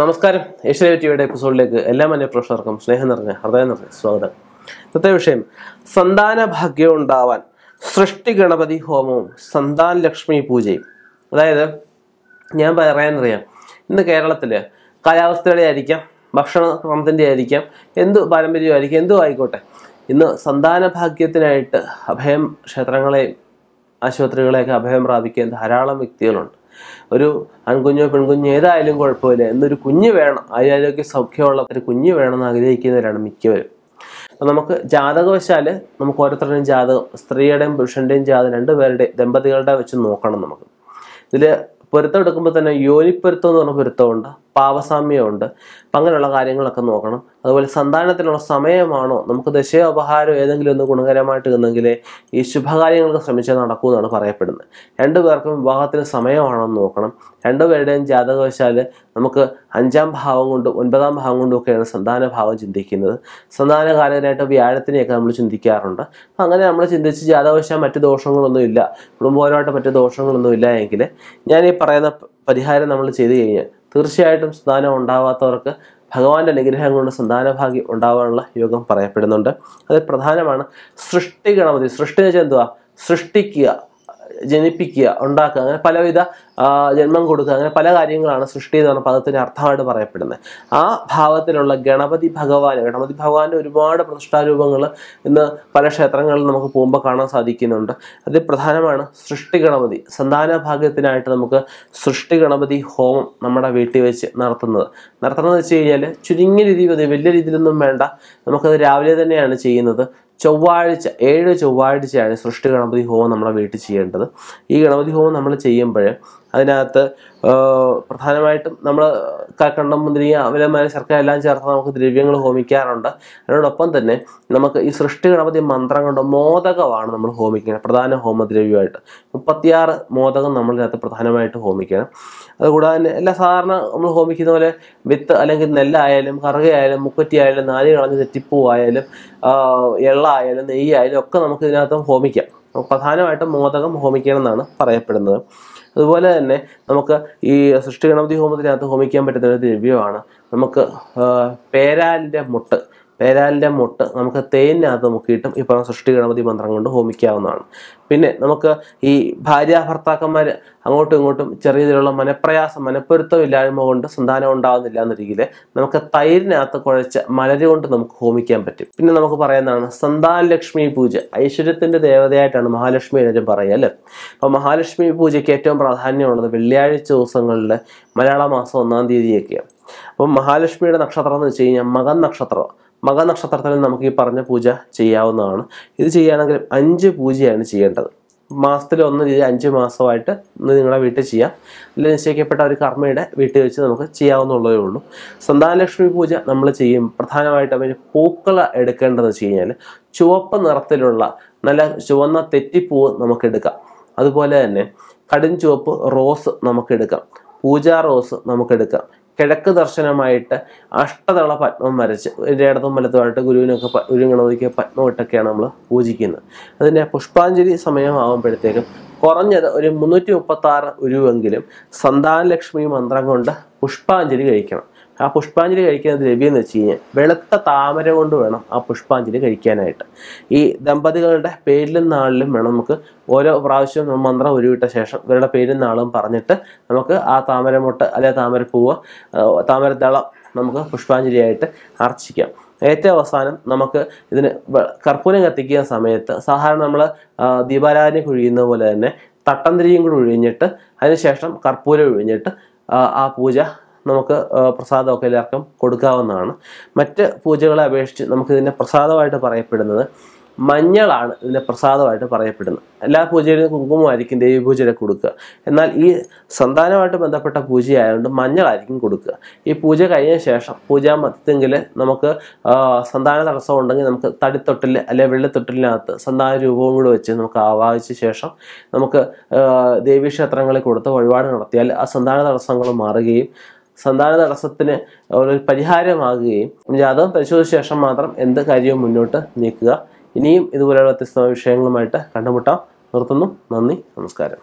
നമസ്കാരം ഏഷ്യ ടിവിയുടെ എപ്പിസോഡിലേക്ക് എല്ലാ മന്യ പ്രേക്ഷകർക്കും സ്നേഹം നിറഞ്ഞ ഹൃദയം നിറഞ്ഞ സ്വാഗതം ഇന്നത്തെ വിഷയം സന്താന ഭാഗ്യം ഉണ്ടാവാൻ സൃഷ്ടി ഗണപതി ഹോമവും സന്താൻ ലക്ഷ്മി പൂജയും അതായത് ഞാൻ പറയാനറിയാം ഇന്ന് കേരളത്തിൽ കാലാവസ്ഥയുടെ ആയിരിക്കാം ഭക്ഷണക്രമത്തിൻ്റെ ആയിരിക്കാം എന്ത് പാരമ്പര്യമായിരിക്കും എന്തു ആയിക്കോട്ടെ ഇന്ന് സന്താന ഭാഗ്യത്തിനായിട്ട് അഭയം ക്ഷേത്രങ്ങളെയും ആശുപത്രികളെയൊക്കെ അഭയം പ്രാപിക്കാൻ ധാരാളം വ്യക്തികളുണ്ട് ഒരു ആൺകുഞ്ഞോ പെൺകുഞ്ഞോ ഏതായാലും കുഴപ്പമില്ല എന്നൊരു കുഞ്ഞ് വേണം ആരോഗ്യ സൗഖ്യമുള്ള ഒരു കുഞ്ഞ് വേണം എന്ന് ആഗ്രഹിക്കുന്നവരാണ് മിക്കവരും അപ്പം നമുക്ക് ജാതകവശാൽ നമുക്ക് ഓരോരുത്തരുടെയും ജാതകം സ്ത്രീയുടെയും പുരുഷൻ്റെയും ജാതകം രണ്ടുപേരുടെ ദമ്പതികളുടെ വെച്ച് നോക്കണം നമുക്ക് ഇതിൽ പൊരുത്തം എടുക്കുമ്പോൾ തന്നെ യോനിപ്പൊരുത്തം എന്ന് പറഞ്ഞ പൊരുത്തമുണ്ട് പാവസാമ്യമുണ്ട് അപ്പം അങ്ങനെയുള്ള കാര്യങ്ങളൊക്കെ നോക്കണം അതുപോലെ സന്താനത്തിനുള്ള സമയമാണോ നമുക്ക് ദശയോ ഏതെങ്കിലും ഒന്ന് ഗുണകരമായിട്ട് ഇന്നെങ്കിൽ ഈ ശുഭകാര്യങ്ങൾക്ക് ശ്രമിച്ചാൽ നടക്കൂ എന്നാണ് പറയപ്പെടുന്നത് രണ്ടുപേർക്കും വിവാഹത്തിന് സമയമാണോ എന്ന് നോക്കണം രണ്ടുപേരുടെയും ജാതകവശാൽ നമുക്ക് അഞ്ചാം ഭാവം കൊണ്ടും ഒൻപതാം ഭാവം കൊണ്ടും ഒക്കെയാണ് സന്താന ഭാവം ചിന്തിക്കുന്നത് സന്താനകാരനായിട്ട് വ്യാഴത്തിനെയൊക്കെ നമ്മൾ ചിന്തിക്കാറുണ്ട് അപ്പം അങ്ങനെ നമ്മൾ ചിന്തിച്ച് ജാതകവശാൽ മറ്റു ദോഷങ്ങളൊന്നും ഇല്ല കുടുംബപരമായിട്ട് മറ്റു ദോഷങ്ങളൊന്നും ഇല്ല എങ്കിൽ ഞാൻ ഈ പറയുന്ന പരിഹാരം നമ്മൾ ചെയ്തു കഴിഞ്ഞാൽ തീർച്ചയായിട്ടും സന്താനം ഉണ്ടാവാത്തവർക്ക് ഭഗവാന്റെ അനുഗ്രഹം കൊണ്ട് സന്താനഭാഗ്യം ഉണ്ടാവാനുള്ള യോഗം പറയപ്പെടുന്നുണ്ട് അത് പ്രധാനമാണ് സൃഷ്ടി ഗണപതി സൃഷ്ടി എന്ന് വെച്ചാൽ എന്തുവാ സൃഷ്ടിക്കുക ജനിപ്പിക്കുക ഉണ്ടാക്കുക അങ്ങനെ പലവിധ ജന്മം കൊടുക്കുക അങ്ങനെ പല കാര്യങ്ങളാണ് സൃഷ്ടി എന്ന് പറഞ്ഞ പദത്തിന് അർത്ഥമായിട്ട് പറയപ്പെടുന്നത് ആ ഭാവത്തിലുള്ള ഗണപതി ഭഗവാൻ ഗണപതി ഭഗവാന്റെ ഒരുപാട് പ്രതിഷ്ഠാരൂപങ്ങൾ ഇന്ന് പല ക്ഷേത്രങ്ങളിൽ നമുക്ക് പോകുമ്പോൾ കാണാൻ സാധിക്കുന്നുണ്ട് അതിൽ പ്രധാനമാണ് സൃഷ്ടി ഗണപതി സന്താന ഭാഗ്യത്തിനായിട്ട് നമുക്ക് സൃഷ്ടി ഗണപതി ഹോമം നമ്മുടെ വീട്ടിൽ വെച്ച് നടത്തുന്നത് നടത്തണമെന്ന് വെച്ച് കഴിഞ്ഞാൽ ചുരുങ്ങിയ രീതിയിൽ വലിയ രീതിയിലൊന്നും വേണ്ട നമുക്കത് രാവിലെ തന്നെയാണ് ചെയ്യുന്നത് ചൊവ്വാഴ്ച ഏഴ് ചൊവ്വാഴ്ചയാണ് സൃഷ്ടി ഗണപതി ഹോമം നമ്മുടെ വീട്ടിൽ ചെയ്യേണ്ടത് ഈ ഗണപതി ഹോമം നമ്മൾ ചെയ്യുമ്പോൾ അതിനകത്ത് പ്രധാനമായിട്ടും നമ്മൾ കണ്ടം മുന്തിരി വിലമാന ശർക്കര എല്ലാം ചേർത്ത് നമുക്ക് ദ്രവ്യങ്ങൾ ഹോമിക്കാറുണ്ട് അതിനോടൊപ്പം തന്നെ നമുക്ക് ഈ സൃഷ്ടി ഗണപതി മന്ത്രം കൊണ്ട് മോദകമാണ് നമ്മൾ ഹോമിക്കുന്നത് പ്രധാന ഹോമദ്രവ്യമായിട്ട് മുപ്പത്തിയാറ് മോദകം നമ്മളിതിനകത്ത് പ്രധാനമായിട്ട് ഹോമിക്കണം അതുകൂടാതെ തന്നെ എല്ലാ സാധാരണ നമ്മൾ ഹോമിക്കുന്ന പോലെ വിത്ത് അല്ലെങ്കിൽ നെല്ലായാലും കറുകയായാലും മുക്കുറ്റി ആയാലും നാല് കളഞ്ഞ് തെറ്റിപ്പൂ ആയാലും എള്ളായാലും നെയ്യായാലും ഒക്കെ നമുക്ക് ഇതിനകത്ത് ഹോമിക്കാം പ്രധാനമായിട്ടും മോദകം ഹോമിക്കണം എന്നാണ് പറയപ്പെടുന്നത് അതുപോലെ തന്നെ നമുക്ക് ഈ സൃഷ്ടിഗണപതി ഹോമത്തിനകത്ത് ഹോമിക്കാൻ പറ്റുന്ന ഒരു ദ്രവ്യമാണ് നമുക്ക് പേരാലിൻ്റെ മുട്ട് പേരാലിൻ്റെ മുട്ട് നമുക്ക് തേനിനകത്ത് മുക്കിയിട്ടും ഈ പറഞ്ഞ സൃഷ്ടി ഗണപതി മന്ത്രം കൊണ്ട് ഹോമിക്കാവുന്നതാണ് പിന്നെ നമുക്ക് ഈ ഭാര്യ ഭർത്താക്കന്മാർ അങ്ങോട്ടും ഇങ്ങോട്ടും ചെറിയ രീതിയിലുള്ള മനപ്രയാസം മനപ്പൊരുത്തം ഇല്ലായ്മ കൊണ്ട് സന്താനം ഉണ്ടാകുന്നില്ല എന്ന രീതിയിൽ നമുക്ക് തൈരിനകത്ത് കുഴച്ച മലരി കൊണ്ട് നമുക്ക് ഹോമിക്കാൻ പറ്റും പിന്നെ നമുക്ക് പറയുന്നതാണ് ലക്ഷ്മി പൂജ ഐശ്വര്യത്തിൻ്റെ ദേവതയായിട്ടാണ് മഹാലക്ഷ്മി എന്നും പറയുക അല്ലേ അപ്പോൾ മഹാലക്ഷ്മി പൂജയ്ക്ക് ഏറ്റവും പ്രാധാന്യമുള്ളത് വെള്ളിയാഴ്ച ദിവസങ്ങളിൽ മലയാള മാസം ഒന്നാം തീയതിയൊക്കെയാണ് അപ്പം മഹാലക്ഷ്മിയുടെ നക്ഷത്രം എന്ന് വെച്ച് കഴിഞ്ഞാൽ മകൻ നക്ഷത്രം മകനക്ഷത്രത്തിൽ നമുക്ക് ഈ പറഞ്ഞ പൂജ ചെയ്യാവുന്നതാണ് ഇത് ചെയ്യുകയാണെങ്കിൽ അഞ്ച് പൂജയാണ് ചെയ്യേണ്ടത് മാസത്തിൽ ഒന്ന് രീതി അഞ്ച് മാസമായിട്ട് നിങ്ങളുടെ വീട്ടിൽ ചെയ്യാം അല്ലെങ്കിൽ നിശ്ചയിക്കപ്പെട്ട ഒരു കർമ്മയുടെ വീട്ടിൽ വെച്ച് നമുക്ക് ചെയ്യാവുന്നുള്ളതേ ഉള്ളൂ സന്താനലക്ഷ്മി പൂജ നമ്മൾ ചെയ്യും പ്രധാനമായിട്ട് അവർ പൂക്കൾ എടുക്കേണ്ടതെന്ന് വെച്ച് കഴിഞ്ഞാൽ ചുവപ്പ് നിറത്തിലുള്ള നല്ല ചുവന്ന തെറ്റിപ്പൂവ് നമുക്ക് എടുക്കാം അതുപോലെ തന്നെ കടും ചുവപ്പ് റോസ് നമുക്ക് എടുക്കാം പൂജാ റോസ് നമുക്ക് എടുക്കാം കിഴക്ക് ദർശനമായിട്ട് അഷ്ടതള പത്മം വരച്ച് ഇടതും വലത്തുമായിട്ട് ഗുരുവിനൊക്കെ ഗുരു ഗണപതിക്ക് പത്മം ഇട്ടൊക്കെയാണ് നമ്മൾ പൂജിക്കുന്നത് അതിൻ്റെ പുഷ്പാഞ്ജലി സമയമാകുമ്പോഴത്തേക്കും കുറഞ്ഞത് ഒരു മുന്നൂറ്റി മുപ്പത്തി ആറ് ഗുരുവെങ്കിലും സന്താനലക്ഷ്മി മന്ത്രം കൊണ്ട് പുഷ്പാഞ്ജലി കഴിക്കണം ആ പുഷ്പാഞ്ജലി കഴിക്കുന്ന ദ്രവ്യം എന്ന് വെച്ച് കഴിഞ്ഞാൽ വെളുത്ത താമര കൊണ്ട് വേണം ആ പുഷ്പാഞ്ജലി കഴിക്കാനായിട്ട് ഈ ദമ്പതികളുടെ പേരിലും നാളിലും വേണം നമുക്ക് ഓരോ പ്രാവശ്യം മന്ത്രം ഉരുവിട്ട ശേഷം ഇവരുടെ പേരും നാളും പറഞ്ഞിട്ട് നമുക്ക് ആ താമരമുട്ട് അല്ലെങ്കിൽ താമരപ്പൂവ് താമരദളം നമുക്ക് പുഷ്പാഞ്ജലിയായിട്ട് അർച്ചിക്കാം ഏറ്റവും അവസാനം നമുക്ക് ഇതിന് കർപ്പൂരം കത്തിക്കുന്ന സമയത്ത് സാധാരണ നമ്മൾ ദീപാരാധന കുഴിയുന്ന പോലെ തന്നെ തട്ടന്തിരിയും കൂടി ഒഴിഞ്ഞിട്ട് അതിനുശേഷം കർപ്പൂരം ഒഴിഞ്ഞിട്ട് ആ പൂജ നമുക്ക് പ്രസാദമൊക്കെ എല്ലാവർക്കും കൊടുക്കാവുന്നതാണ് മറ്റ് പൂജകളെ അപേക്ഷിച്ച് നമുക്കിതിൻ്റെ പ്രസാദമായിട്ട് പറയപ്പെടുന്നത് മഞ്ഞളാണ് ഇതിൻ്റെ പ്രസാദമായിട്ട് പറയപ്പെടുന്നത് എല്ലാ പൂജയിലും കുങ്കുമമായിരിക്കും ദേവി കൊടുക്കുക എന്നാൽ ഈ സന്താനമായിട്ട് ബന്ധപ്പെട്ട പൂജയായതുകൊണ്ട് മഞ്ഞളായിരിക്കും കൊടുക്കുക ഈ പൂജ കഴിഞ്ഞ ശേഷം മത്തെങ്കിൽ നമുക്ക് സന്താന തടസ്സം ഉണ്ടെങ്കിൽ നമുക്ക് തടിത്തൊട്ടിൽ അല്ലെങ്കിൽ വെള്ളിത്തൊട്ടിലിനകത്ത് സന്താന രൂപവും കൂടി വെച്ച് നമുക്ക് ആവാഹിച്ച ശേഷം നമുക്ക് ദേവീക്ഷേത്രങ്ങളിൽ കൊടുത്ത് വഴിപാട് നടത്തിയാൽ ആ സന്താന തടസ്സങ്ങൾ മാറുകയും സന്താന തടസ്സത്തിന് ഒരു പരിഹാരമാകുകയും ജാതകം പരിശോധിച്ച ശേഷം മാത്രം എന്ത് കാര്യവും മുന്നോട്ട് നീക്കുക ഇനിയും ഇതുപോലെയുള്ള വ്യത്യസ്തമായ വിഷയങ്ങളുമായിട്ട് കണ്ടുമുട്ടാം നിർത്തുന്നു നന്ദി നമസ്കാരം